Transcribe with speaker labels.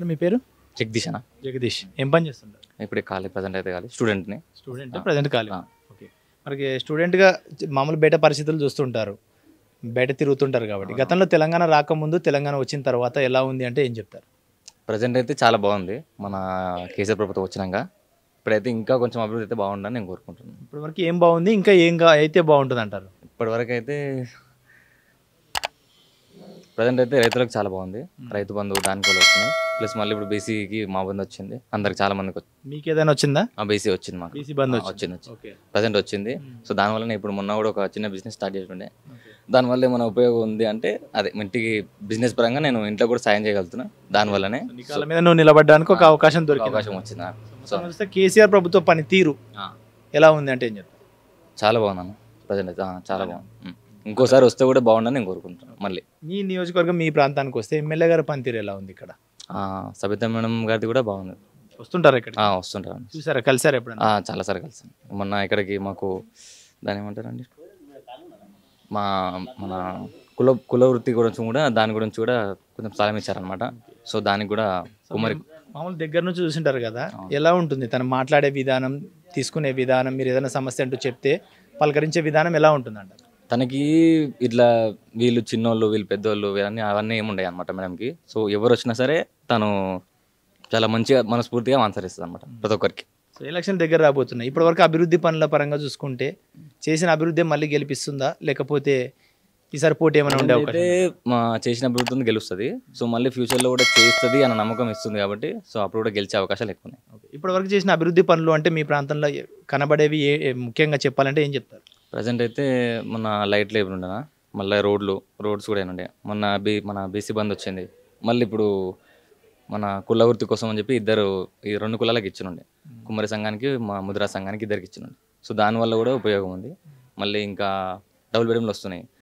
Speaker 1: brother మీ పేరు
Speaker 2: జగదీష్ అన్న జగదీష్ ఏం పని చేస్తుంటారు ఇప్పుడే ఖాళీ ప్రజెంట్ అయితే ఖాళీ స్టూడెంట్ని
Speaker 1: స్టూడెంట్ ప్రజెంట్ ఖాళీ ఓకే మనకి స్టూడెంట్గా మామూలు బయట పరిస్థితులు చూస్తుంటారు బయట తిరుగుతుంటారు కాబట్టి గతంలో తెలంగాణ రాకముందు తెలంగాణ వచ్చిన తర్వాత ఎలా ఉంది అంటే ఏం చెప్తారు
Speaker 2: ప్రజెంట్ అయితే చాలా బాగుంది మన కేసీఆర్ ప్రభుత్వం వచ్చినాక ఇప్పుడైతే ఇంకా కొంచెం అభివృద్ధి అయితే బాగుండాలని నేను కోరుకుంటున్నాను
Speaker 1: ఇప్పటివరకు ఏం బాగుంది ఇంకా ఏం అయితే బాగుంటుంది అంటారు
Speaker 2: ఇప్పటివరకు అయితే ప్రజెంట్ అయితే రైతులకు చాలా బాగుంది రైతు బంధువు దానికి కూడా వచ్చింది ప్లస్ మళ్ళీ ఇప్పుడు బీసీకి e మా బంధు వచ్చింది అందరికి చాలా మందికి
Speaker 1: మీకు ఏదైనా వచ్చిందా
Speaker 2: బీసీ e వచ్చింది మాకు బీసీ e బంధు వచ్చింది ప్రజెంట్ వచ్చింది సో దానివల్ల ఇప్పుడు మొన్న కూడా ఒక చిన్న బిజినెస్ స్టార్ట్ చేసుకుంటే దానివల్ల ఏమైనా ఉపయోగం ఉంది అంటే అదే ఇంటికి బిజినెస్ పరంగా నేను ఇంట్లో కూడా సాయం చేయగలుగుతున్నా దానివల్లనే మీద
Speaker 1: నువ్వు నిలబడడానికి ఒక అవకాశం దొరికే అవకాశం వచ్చింది
Speaker 2: సో కేసీఆర్ ప్రభుత్వ పనితీరు ఎలా ఉంది అంటే ఏం చెప్తాను చాలా బాగుందన్న ప్రజెంట్ చాలా బాగుంది ఇంకోసారి వస్తే కూడా బాగుండని నేను కోరుకుంటున్నాను మళ్ళీ
Speaker 1: మీ నియోజకవర్గం మీ ప్రాంతానికి వస్తే ఎమ్మెల్యే గారు పనితీరు ఎలా ఉంది ఇక్కడ
Speaker 2: సబిత మేడం గారిది కూడా బాగుంది వస్తుంటారు ఇక్కడ వస్తుంటారు
Speaker 1: చూసారా కలిసారు ఎప్పుడు
Speaker 2: చాలా సార్ కలిసాను మొన్న ఇక్కడికి మాకు దాని ఏమంటారండి మా మన కుల కుల వృత్తి గురించి కూడా దాని గురించి కూడా కొంచెం స్థలం ఇచ్చారనమాట
Speaker 1: సో దానికి కూడా కుమారి మామూలు దగ్గర నుంచి చూసింటారు కదా ఎలా ఉంటుంది తను మాట్లాడే విధానం తీసుకునే విధానం మీరు ఏదైనా సమస్య అంటూ చెప్తే పలకరించే విధానం ఎలా ఉంటుందంట
Speaker 2: తనకి ఇట్లా వీళ్ళు చిన్నోళ్ళు వీళ్ళు పెద్దోళ్ళు వీళ్ళని అవన్నీ ఏముండయి అనమాట మేడంకి సో ఎవరు వచ్చినా సరే తను చాలా మంచిగా మనస్ఫూర్తిగా ఆన్సర్ ఇస్తుంది అనమాట ప్రతి ఒక్కరికి
Speaker 1: సో ఎలక్షన్ దగ్గర రాబోతున్నాయి ఇప్పటివరకు అభివృద్ధి పనుల పరంగా చూసుకుంటే చేసిన అభివృద్ధి మళ్ళీ గెలిపిస్తుందా లేకపోతే ఈసారి పోటీ ఏమైనా ఉండే అంటే
Speaker 2: చేసిన అభివృద్ధి గెలుస్తుంది సో మళ్ళీ ఫ్యూచర్లో కూడా చేస్తుంది అన్న నమ్మకం ఇస్తుంది కాబట్టి సో అప్పుడు కూడా గెలిచే అవకాశాలు ఎక్కువ ఉన్నాయి
Speaker 1: ఇప్పటివరకు చేసిన అభివృద్ధి పనులు అంటే మీ ప్రాంతంలో కనబడేవి ఏ ముఖ్యంగా చెప్పాలంటే ఏం చెప్తారు ప్రజెంట్ అయితే మొన్న
Speaker 2: లైట్లు లేబుల్ ఉండేనా మళ్ళీ రోడ్లు రోడ్స్ కూడా ఉండే మొన్న బీ మన బీసీ బంద్ వచ్చింది మళ్ళీ ఇప్పుడు మన కుల వృత్తి కోసం అని చెప్పి ఇద్దరు ఈ రెండు కులాలకు ఇచ్చినుండే కుమ్మరి సంఘానికి మా ముద్రా సంఘానికి ఇద్దరికి ఇచ్చినుండే సో దానివల్ల కూడా ఉపయోగం ఉంది మళ్ళీ ఇంకా డబుల్ బెడ్రూమ్లు వస్తున్నాయి